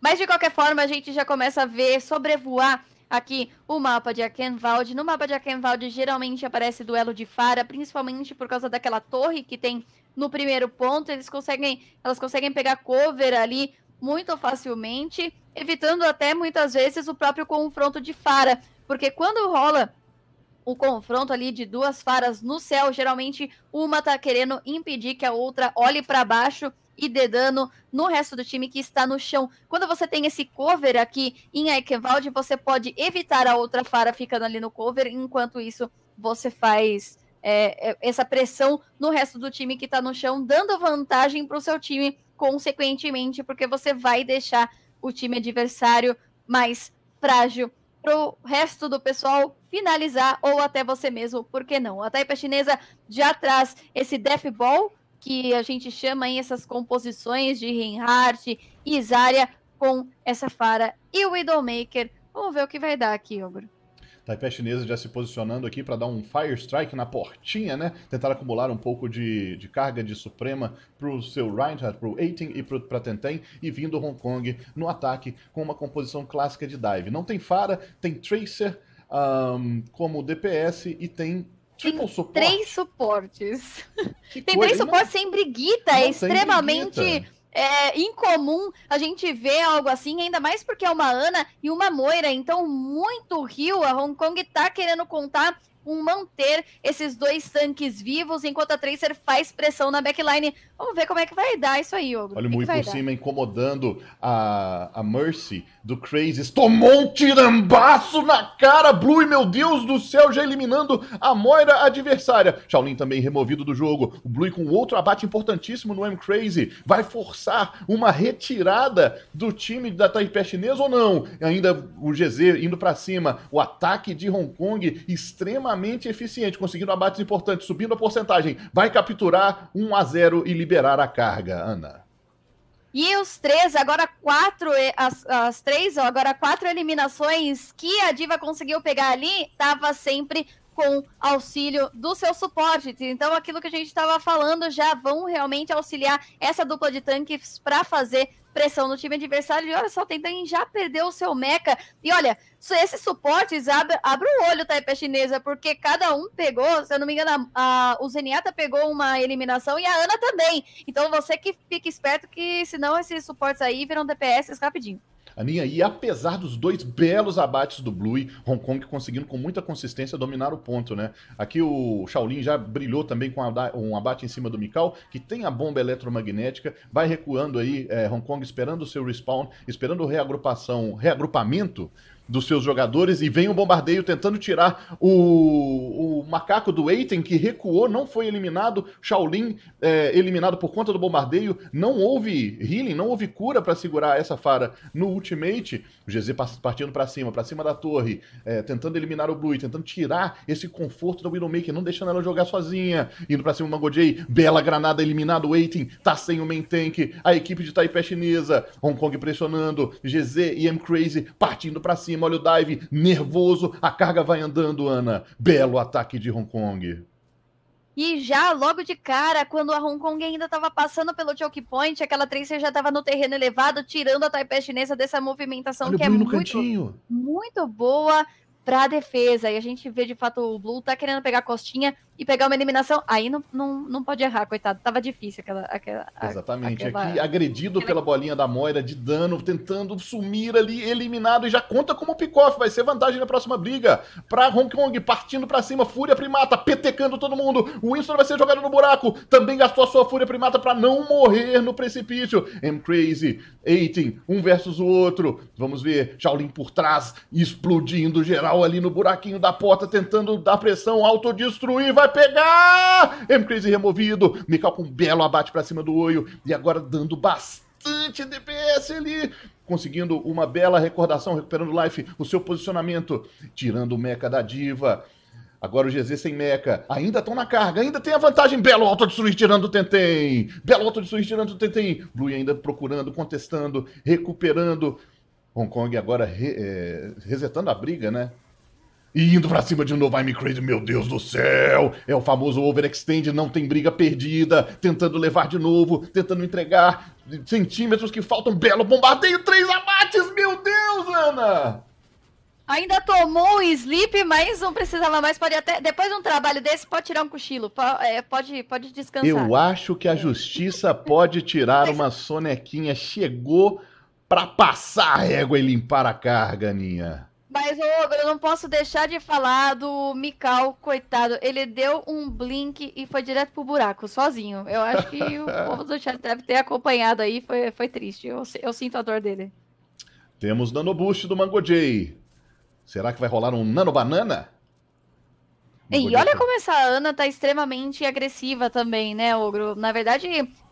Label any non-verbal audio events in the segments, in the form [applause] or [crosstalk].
Mas de qualquer forma, a gente já começa a ver sobrevoar aqui o mapa de Akenwald. No mapa de Akenwald geralmente aparece duelo de Fara, principalmente por causa daquela torre que tem no primeiro ponto. Eles conseguem, elas conseguem pegar cover ali muito facilmente, evitando até muitas vezes o próprio confronto de Fara, porque quando rola o confronto ali de duas faras no céu. Geralmente, uma tá querendo impedir que a outra olhe para baixo e dê dano no resto do time que está no chão. Quando você tem esse cover aqui em Eichenwald, você pode evitar a outra fara ficando ali no cover, enquanto isso você faz é, é essa pressão no resto do time que está no chão, dando vantagem para o seu time, consequentemente, porque você vai deixar o time adversário mais frágil para o resto do pessoal finalizar, ou até você mesmo, por que não? A taipa chinesa já traz esse death ball, que a gente chama aí essas composições de Reinhardt e Zarya com essa Fara e o Widowmaker. Vamos ver o que vai dar aqui, Ogro. Taipei chinesa já se posicionando aqui para dar um fire strike na portinha, né? Tentar acumular um pouco de, de carga de Suprema para o seu Reinhardt, para o Eiting e para Tenten, e vindo Hong Kong no ataque com uma composição clássica de dive. Não tem Fara, tem Tracer um, como DPS e tem Triple tem suporte. Três suportes. tem três suportes sem briguita, é extremamente. Briguita é, incomum a gente ver algo assim, ainda mais porque é uma Ana e uma Moira. Então, muito rio a Hong Kong está querendo contar um manter esses dois tanques vivos, enquanto a Tracer faz pressão na backline. Vamos ver como é que vai dar isso aí, Ogro. Olha o Mui por dar? cima incomodando a, a Mercy do Crazy. Tomou um tirambaço na cara, Blue, meu Deus do céu, já eliminando a Moira adversária. Shaolin também removido do jogo. O Blue com outro abate importantíssimo no M Crazy. Vai forçar uma retirada do time da Taipei chinesa ou não? ainda o GZ indo para cima. O ataque de Hong Kong extremamente extremamente eficiente, conseguindo abates importantes, subindo a porcentagem. Vai capturar 1 a 0 e liberar a carga, Ana. E os três, agora quatro, as, as três, agora quatro eliminações que a Diva conseguiu pegar ali, estava sempre com auxílio do seu suporte. Então, aquilo que a gente estava falando já vão realmente auxiliar essa dupla de tanques para fazer pressão no time adversário. E olha só, tem Tentan já perdeu o seu meca. E olha, esses suportes abre, abre o olho, Taipei tá, Chinesa, porque cada um pegou, se eu não me engano, a, a, o Zenyatta pegou uma eliminação e a Ana também. Então você que fique esperto que senão esses suportes aí viram DPS rapidinho. A minha I, apesar dos dois belos abates do Blue, Hong Kong conseguindo com muita consistência dominar o ponto, né? Aqui o Shaolin já brilhou também com um abate em cima do Mikau, que tem a bomba eletromagnética, vai recuando aí, é, Hong Kong esperando o seu respawn, esperando reagrupação, reagrupamento dos seus jogadores e vem o um bombardeio tentando tirar o, o macaco do Eiten, que recuou, não foi eliminado. Shaolin é, eliminado por conta do bombardeio. Não houve healing, não houve cura para segurar essa Fara no ultimate. O GZ partindo para cima, para cima da torre, é, tentando eliminar o Blue, tentando tirar esse conforto da Widowmaker, não deixando ela jogar sozinha. Indo para cima o Mango J, bela granada eliminado. O Eiten tá sem o main tank. A equipe de Taipei é chinesa, Hong Kong pressionando, GZ e M Crazy partindo para cima cima, olha o dive, nervoso, a carga vai andando, Ana. Belo ataque de Hong Kong. E já logo de cara, quando a Hong Kong ainda estava passando pelo choke point, aquela Tracer já estava no terreno elevado, tirando a Taipei chinesa dessa movimentação Olha que é muito, cantinho. muito boa para a defesa. E a gente vê de fato o Blue tá querendo pegar a costinha, e pegar uma eliminação, aí não, não, não pode errar, coitado. Tava difícil aquela. aquela Exatamente. Aquela... Aqui, agredido pela bolinha da Moira de dano, tentando sumir ali, eliminado e já conta como pick-off. Vai ser vantagem na próxima briga. Pra Hong Kong, partindo pra cima, Fúria Primata, petecando todo mundo. O Winston vai ser jogado no buraco. Também gastou a sua Fúria Primata pra não morrer no precipício. M Crazy, Eighteen, um versus o outro. Vamos ver Shaolin por trás, explodindo geral ali no buraquinho da porta, tentando dar pressão, autodestruir. Vai pegar! M-Crazy removido, Mikal com um belo abate para cima do olho e agora dando bastante DPS ali, conseguindo uma bela recordação, recuperando life, o seu posicionamento, tirando o Mecha da diva. Agora o GZ sem Mecha. Ainda estão na carga. Ainda tem a vantagem. Belo autodestruir tirando o Tentem. Belo autodestruir tirando o Tentem. Blue ainda procurando, contestando, recuperando. Hong Kong agora re, é, resetando a briga, né? E indo para cima de novo, I'm Crazy, meu Deus do céu! É o famoso overextend, não tem briga perdida, tentando levar de novo, tentando entregar centímetros que faltam, belo bombardeio, três abates, meu Deus, Ana! Ainda tomou o sleep, mas não precisava mais. Pode até depois de um trabalho desse pode tirar um cochilo, é, pode pode descansar. Eu acho que a justiça pode tirar uma sonequinha. Chegou para passar a régua e limpar a carga, Aninha. Mas, Ogro, eu não posso deixar de falar do Mikal, coitado. Ele deu um blink e foi direto pro buraco, sozinho. Eu acho que o [laughs] povo do chat deve ter acompanhado aí, foi, foi triste. Eu, eu sinto a dor dele. Temos nanoboost do Mango Jay. Será que vai rolar um nano banana? E olha como essa Ana tá extremamente agressiva também, né, Ogro? Na verdade,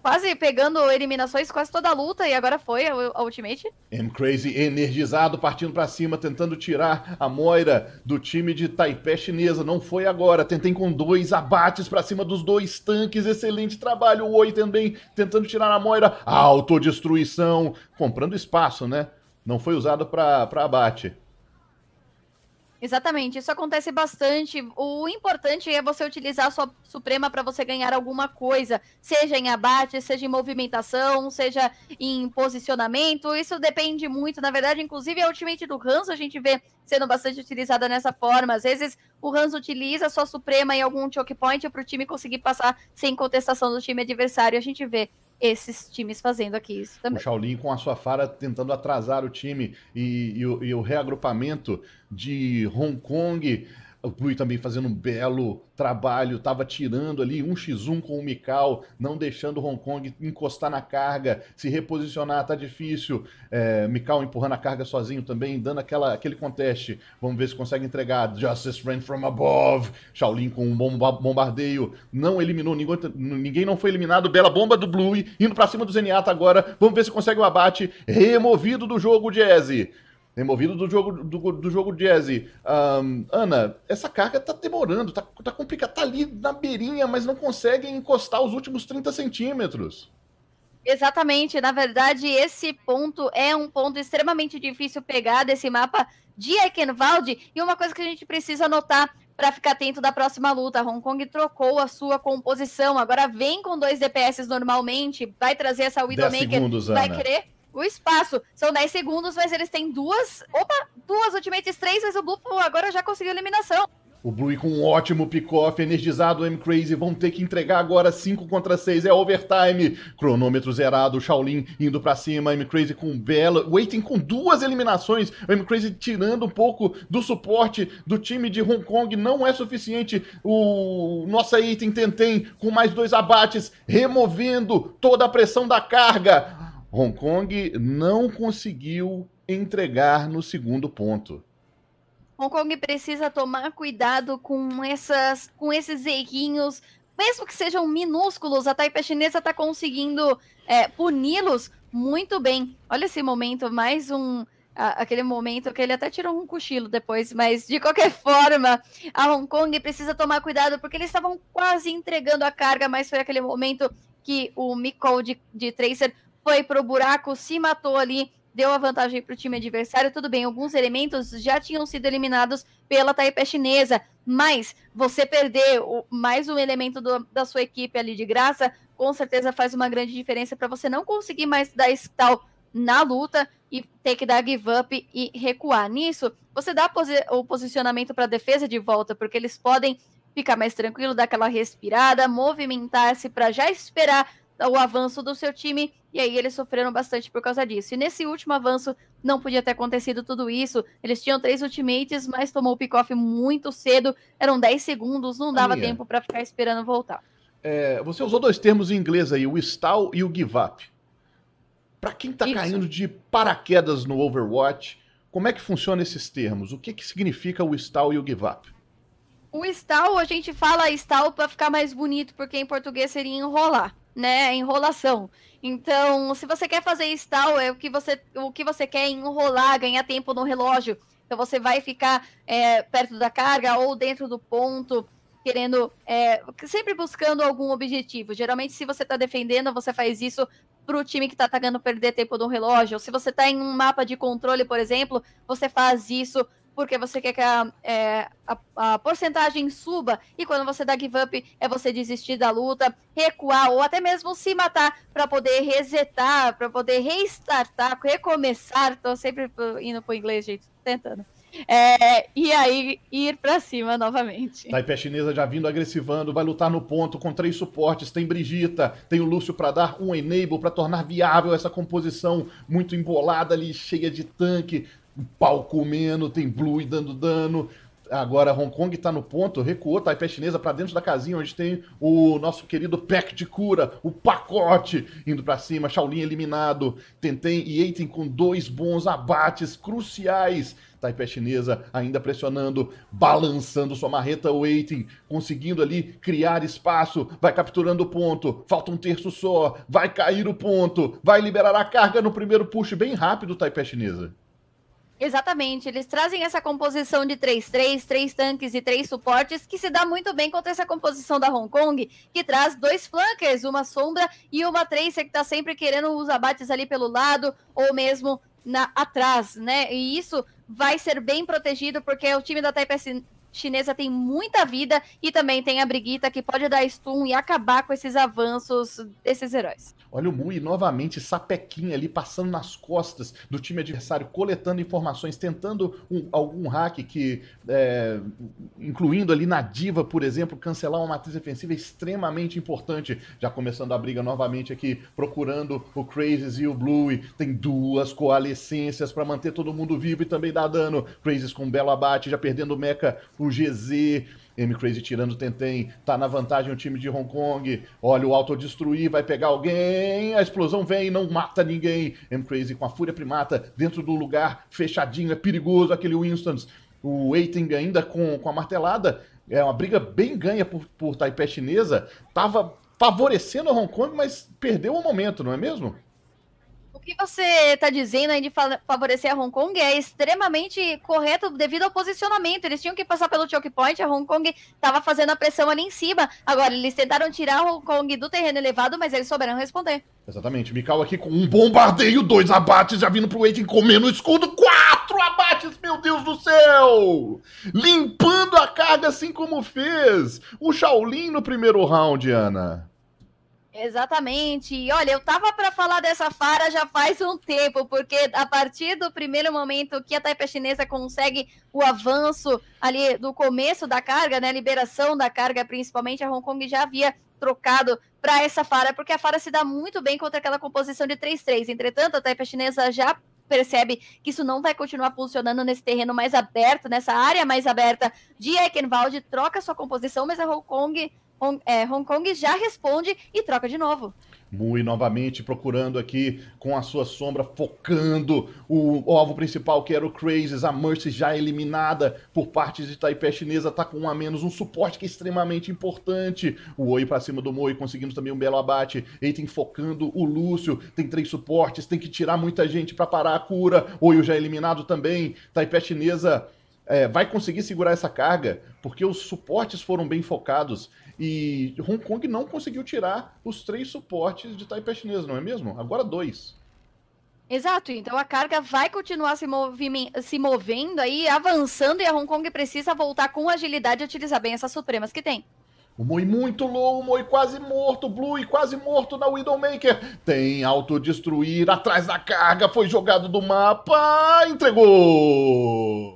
quase pegando eliminações, quase toda a luta, e agora foi a, a Ultimate. M Crazy energizado, partindo para cima, tentando tirar a Moira do time de Taipei chinesa. Não foi agora. Tentei com dois abates para cima dos dois tanques. Excelente trabalho. O Oi também tentando tirar a Moira. Autodestruição, comprando espaço, né? Não foi usado para abate. Exatamente, isso acontece bastante. O importante é você utilizar a sua suprema para você ganhar alguma coisa, seja em abate, seja em movimentação, seja em posicionamento. Isso depende muito, na verdade, inclusive a ultimate do rans a gente vê sendo bastante utilizada nessa forma. Às vezes o rans utiliza a sua suprema em algum choke point para o time conseguir passar sem contestação do time adversário. A gente vê esses times fazendo aqui isso também. O Shaolin com a sua fara tentando atrasar o time e, e, e o, e o reagrupamento de Hong Kong o Plui também fazendo um belo trabalho, estava tirando ali um x 1 com o Mikau, não deixando Hong Kong encostar na carga, se reposicionar, tá difícil. É, Mikau empurrando a carga sozinho também, dando aquela, aquele conteste. Vamos ver se consegue entregar. Justice Rain from Above. Shaolin com um bom bombardeio. Não eliminou ninguém, ninguém não foi eliminado. Bela bomba do Blue indo para cima do Zenyatta agora. Vamos ver se consegue o abate. Removido do jogo, Jazzy removido do jogo do, do jogo jazz. Um, Ana, essa carga tá demorando, tá, tá complicada, tá ali na beirinha, mas não consegue encostar os últimos 30 centímetros. Exatamente, na verdade, esse ponto é um ponto extremamente difícil pegar desse mapa de Eichenwald, e uma coisa que a gente precisa notar para ficar atento da próxima luta. Hong Kong trocou a sua composição, agora vem com dois DPS normalmente, vai trazer essa Widowmaker, segundos, vai Ana. querer o espaço. São 10 segundos, mas eles têm duas. Opa, duas ultimates, três, mas o Blue agora já conseguiu eliminação. O Blue com um ótimo pick-off, energizado o M-Crazy, vão ter que entregar agora 5 contra 6, é overtime. Cronômetro zerado, Shaolin indo para cima, M-Crazy com bela Waiting com duas eliminações, o M-Crazy tirando um pouco do suporte do time de Hong Kong, não é suficiente. O nossa Item Tentem com mais dois abates, removendo toda a pressão da carga. Hong Kong não conseguiu entregar no segundo ponto. Hong Kong precisa tomar cuidado com essas, com esses errinhos, mesmo que sejam minúsculos. A Taipei chinesa está conseguindo é, puni-los muito bem. Olha esse momento, mais um aquele momento que ele até tirou um cochilo depois, mas de qualquer [laughs] forma, a Hong Kong precisa tomar cuidado porque eles estavam quase entregando a carga, mas foi aquele momento que o Mikol de, de Tracer foi pro buraco, se matou ali, deu a vantagem para o time adversário. Tudo bem, alguns elementos já tinham sido eliminados pela Taipei chinesa, mas você perder mais um elemento do, da sua equipe ali de graça, com certeza faz uma grande diferença para você não conseguir mais dar esse tal na luta e ter que dar give up e recuar. Nisso, você dá posi o posicionamento para a defesa de volta, porque eles podem ficar mais tranquilo, dar aquela respirada, movimentar-se para já esperar o avanço do seu time, e aí eles sofreram bastante por causa disso. E nesse último avanço, não podia ter acontecido tudo isso. Eles tinham três ultimates, mas tomou o pick-off muito cedo, eram 10 segundos, não dava Minha. tempo para ficar esperando voltar. É, você usou dois termos em inglês aí, o stall e o give up. Para quem está caindo de paraquedas no Overwatch, como é que funciona esses termos? O que, que significa o stall e o give up? O stall, a gente fala stall para ficar mais bonito, porque em português seria enrolar né? Enrolação. Então, se você quer fazer isso tal, é o que você, o que você quer enrolar, ganhar tempo no relógio. Então você vai ficar é, perto da carga ou dentro do ponto, querendo é, sempre buscando algum objetivo. Geralmente, se você está defendendo, você faz isso para o time que está atacando perder tempo no relógio. Ou se você está em um mapa de controle, por exemplo, você faz isso porque você quer que a, é, a, a, porcentagem suba e quando você dá give up é você desistir da luta, recuar ou até mesmo se matar para poder resetar, para poder restartar, recomeçar. Estou sempre indo para o inglês, gente, tentando. É, e aí ir para cima novamente. Taipé chinesa já vindo agressivando, vai lutar no ponto com três suportes, tem Brigita, tem o Lúcio para dar um enable para tornar viável essa composição muito embolada ali, cheia de tanque pau comendo, tem Blue dando dano. Agora Hong Kong está no ponto, recuou Taipé chinesa para dentro da casinha, onde tem o nosso querido pack de cura, o pacote indo para cima, Shaolin eliminado, Tenten e Eitin com dois bons abates cruciais. Taipé chinesa ainda pressionando, balançando sua marreta, o Eitin conseguindo ali criar espaço, vai capturando o ponto, falta um terço só, vai cair o ponto, vai liberar a carga no primeiro push bem rápido, Taipé chinesa. Exatamente, eles trazem essa composição de 3-3, 3 tanques e 3 suportes, que se dá muito bem contra essa composição da Hong Kong, que traz dois flankers, uma sombra e uma Tracer que está sempre querendo os abates ali pelo lado, ou mesmo na, atrás, né? E isso vai ser bem protegido, porque o time da Taipei chinesa tem muita vida e também tem a Briguita que pode dar stun e acabar com esses avanços desses heróis. Olha o Mui novamente, sapequinha ali, passando nas costas do time adversário, coletando informações, tentando um, algum hack que, é, incluindo ali na diva, por exemplo, cancelar uma matriz defensiva extremamente importante. Já começando a briga novamente aqui, procurando o Crazes e o Bluey. Tem duas coalescências para manter todo mundo vivo e também dar dano. Crazes com um belo abate, já perdendo o Mecha o GZ, M Crazy tirando o Tentem, tá na vantagem o time de Hong Kong. Olha o autodestruir, vai pegar alguém. A explosão vem, não mata ninguém. M Crazy com a fúria primata dentro do lugar fechadinho, é perigoso aquele Winstons. O Waiting ainda com, com a martelada. É uma briga bem ganha por, por Taipei chinesa. Tava favorecendo a Hong Kong, mas perdeu o momento, não é mesmo? que você está dizendo aí de favorecer a Hong Kong é extremamente correto devido ao posicionamento. Eles tinham que passar pelo choke point, a Hong Kong estava fazendo a pressão ali em cima. Agora, eles tentaram tirar a Hong Kong do terreno elevado, mas eles souberam responder. Exatamente. Mikau aqui com um bombardeio, dois abates, já vindo pro Waiting comendo o escudo. Quatro abates, meu Deus do céu! Limpando a carga assim como fez o Shaolin no primeiro round, Ana. Exatamente. E olha, eu tava para falar dessa fara já faz um tempo, porque a partir do primeiro momento que a taipa chinesa consegue o avanço ali do começo da carga, né, liberação da carga, principalmente a Hong Kong já havia trocado para essa fara, porque a fara se dá muito bem contra aquela composição de 3-3. Entretanto, a taipa chinesa já percebe que isso não vai continuar funcionando nesse terreno mais aberto, nessa área mais aberta de Eichenwald, troca sua composição, mas a Hong Kong Hong, é, Hong Kong já responde e troca de novo. Mui novamente procurando aqui com a sua sombra, focando o alvo principal que era o Crazes. A Mercy já eliminada por parte de Taipei chinesa, tá com um a menos, um suporte que é extremamente importante. O Oi para cima do Mui, conseguimos também um belo abate. Eita, focando o Lúcio, tem três suportes, tem que tirar muita gente para parar a cura. Oi já eliminado também. Taipei chinesa é, vai conseguir segurar essa carga, porque os suportes foram bem focados e Hong Kong não conseguiu tirar os três suportes de Taipei chinês, não é mesmo? Agora dois. Exato, então a carga vai continuar se, se, movendo aí, avançando, e a Hong Kong precisa voltar com agilidade e utilizar bem essas supremas que tem. O Moi muito low, o Moi quase morto, Blue quase morto na Widowmaker. Tem autodestruir atrás da carga, foi jogado do mapa, entregou!